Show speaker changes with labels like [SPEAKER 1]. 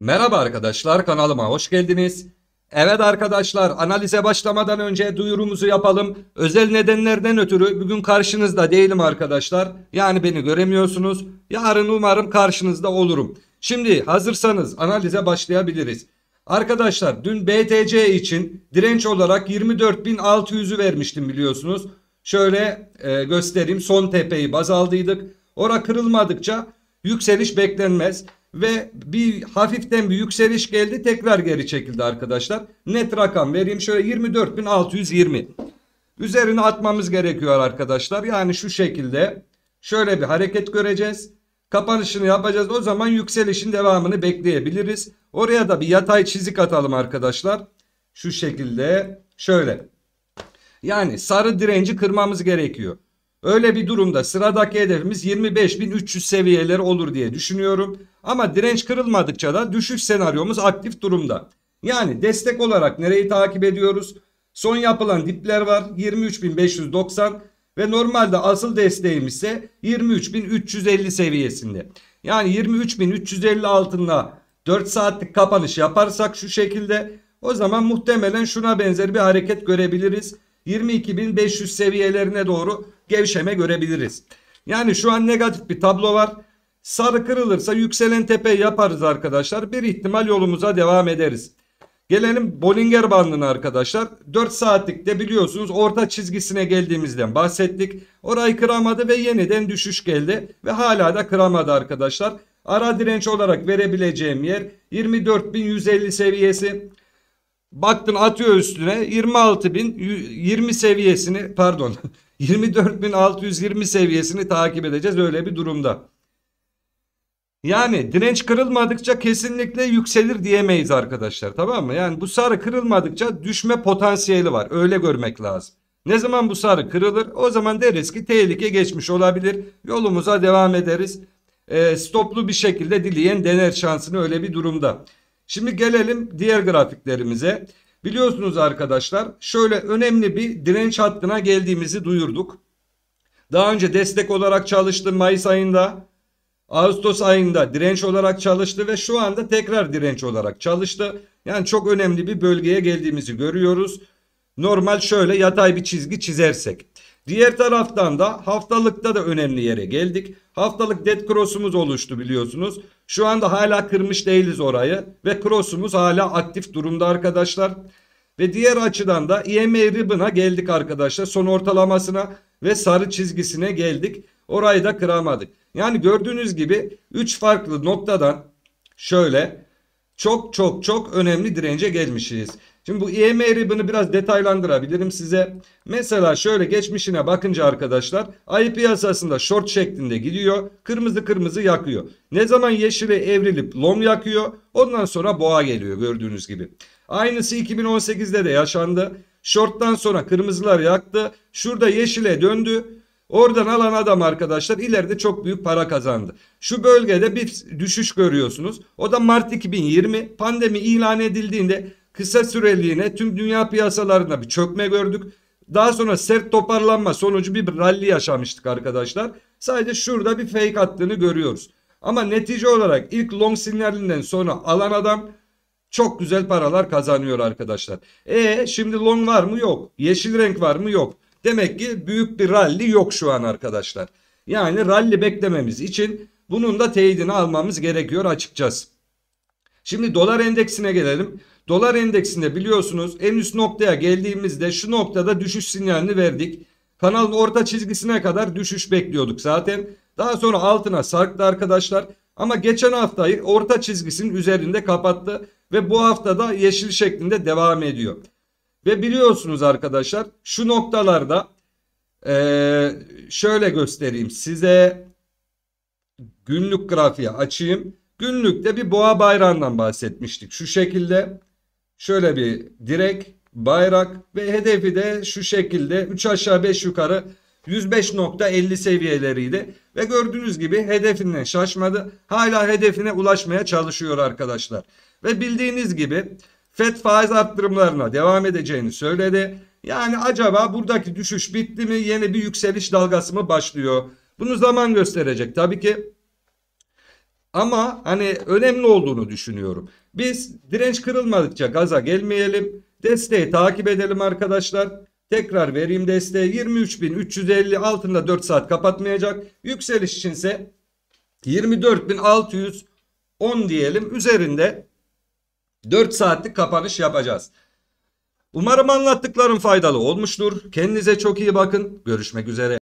[SPEAKER 1] Merhaba arkadaşlar kanalıma hoş geldiniz. Evet arkadaşlar analize başlamadan önce duyurumuzu yapalım. Özel nedenlerden ötürü bugün karşınızda değilim arkadaşlar. Yani beni göremiyorsunuz. Yarın umarım karşınızda olurum. Şimdi hazırsanız analize başlayabiliriz. Arkadaşlar dün BTC için direnç olarak 24.600'ü vermiştim biliyorsunuz. Şöyle e, göstereyim son tepeyi baz aldıydık. Ora kırılmadıkça yükseliş beklenmez ve bir hafiften bir yükseliş geldi tekrar geri çekildi arkadaşlar. Net rakam vereyim şöyle 24.620 üzerine atmamız gerekiyor arkadaşlar. Yani şu şekilde şöyle bir hareket göreceğiz. Kapanışını yapacağız o zaman yükselişin devamını bekleyebiliriz. Oraya da bir yatay çizik atalım arkadaşlar. Şu şekilde şöyle. Yani sarı direnci kırmamız gerekiyor. Öyle bir durumda sıradaki hedefimiz 25.300 seviyeleri olur diye düşünüyorum. Ama direnç kırılmadıkça da düşüş senaryomuz aktif durumda. Yani destek olarak nereyi takip ediyoruz? Son yapılan dipler var 23.590 ve normalde asıl desteğimiz ise 23.350 seviyesinde. Yani 23.350 altında 4 saatlik kapanış yaparsak şu şekilde o zaman muhtemelen şuna benzer bir hareket görebiliriz. 22.500 seviyelerine doğru gevşeme görebiliriz. Yani şu an negatif bir tablo var. Sarı kırılırsa yükselen tepe yaparız arkadaşlar. Bir ihtimal yolumuza devam ederiz. Gelelim Bollinger bandına arkadaşlar. 4 saatlikte biliyorsunuz orta çizgisine geldiğimizden bahsettik. Orayı kıramadı ve yeniden düşüş geldi. Ve hala da kıramadı arkadaşlar. Ara direnç olarak verebileceğim yer 24.150 seviyesi. Baktın atıyor üstüne 26.000 20 seviyesini pardon 24.620 seviyesini takip edeceğiz öyle bir durumda. Yani direnç kırılmadıkça kesinlikle yükselir diyemeyiz arkadaşlar tamam mı? Yani bu sarı kırılmadıkça düşme potansiyeli var öyle görmek lazım. Ne zaman bu sarı kırılır o zaman deriz ki tehlike geçmiş olabilir yolumuza devam ederiz. E, stoplu bir şekilde dileyen dener şansını öyle bir durumda. Şimdi gelelim diğer grafiklerimize. Biliyorsunuz arkadaşlar şöyle önemli bir direnç hattına geldiğimizi duyurduk. Daha önce destek olarak çalıştı Mayıs ayında. Ağustos ayında direnç olarak çalıştı ve şu anda tekrar direnç olarak çalıştı. Yani çok önemli bir bölgeye geldiğimizi görüyoruz. Normal şöyle yatay bir çizgi çizersek. Diğer taraftan da haftalıkta da önemli yere geldik. Haftalık dead cross'umuz oluştu biliyorsunuz. Şu anda hala kırmış değiliz orayı ve cross'umuz hala aktif durumda arkadaşlar. Ve diğer açıdan da EMA ribbon'a geldik arkadaşlar. Son ortalamasına ve sarı çizgisine geldik. Orayı da kıramadık. Yani gördüğünüz gibi 3 farklı noktadan şöyle çok çok çok önemli dirence gelmişiz. Şimdi bu IM e ribbon'ı biraz detaylandırabilirim size. Mesela şöyle geçmişine bakınca arkadaşlar ayı piyasasında short şeklinde gidiyor. Kırmızı kırmızı yakıyor. Ne zaman yeşile evrilip long yakıyor ondan sonra boğa geliyor gördüğünüz gibi. Aynısı 2018'de de yaşandı. Short'tan sonra kırmızılar yaktı. Şurada yeşile döndü. Oradan alan adam arkadaşlar ileride çok büyük para kazandı. Şu bölgede bir düşüş görüyorsunuz. O da Mart 2020 pandemi ilan edildiğinde kısa süreliğine tüm dünya piyasalarında bir çökme gördük. Daha sonra sert toparlanma sonucu bir rally yaşamıştık arkadaşlar. Sadece şurada bir fake attığını görüyoruz. Ama netice olarak ilk long sinyalinden sonra alan adam çok güzel paralar kazanıyor arkadaşlar. E şimdi long var mı? Yok. Yeşil renk var mı? Yok. Demek ki büyük bir rally yok şu an arkadaşlar. Yani rally beklememiz için bunun da teyidini almamız gerekiyor açıkçası. Şimdi dolar endeksine gelelim. Dolar endeksinde biliyorsunuz en üst noktaya geldiğimizde şu noktada düşüş sinyalini verdik. Kanalın orta çizgisine kadar düşüş bekliyorduk zaten. Daha sonra altına sarktı arkadaşlar. Ama geçen haftayı orta çizgisinin üzerinde kapattı. Ve bu haftada yeşil şeklinde devam ediyor. Ve biliyorsunuz arkadaşlar şu noktalarda ee, şöyle göstereyim size günlük grafiği açayım. Günlükte bir boğa bayrağından bahsetmiştik. Şu şekilde şöyle bir direk, bayrak ve hedefi de şu şekilde 3 aşağı 5 yukarı 105.50 seviyeleriydi. Ve gördüğünüz gibi hedefinden şaşmadı. Hala hedefine ulaşmaya çalışıyor arkadaşlar. Ve bildiğiniz gibi FED faiz arttırımlarına devam edeceğini söyledi. Yani acaba buradaki düşüş bitti mi yeni bir yükseliş dalgası mı başlıyor? Bunu zaman gösterecek tabii ki. Ama hani önemli olduğunu düşünüyorum. Biz direnç kırılmadıkça gaza gelmeyelim. Desteği takip edelim arkadaşlar. Tekrar vereyim desteği 23.350 altında 4 saat kapatmayacak. Yükseliş içinse 24.610 diyelim üzerinde 4 saatlik kapanış yapacağız. Umarım anlattıklarım faydalı olmuştur. Kendinize çok iyi bakın. Görüşmek üzere.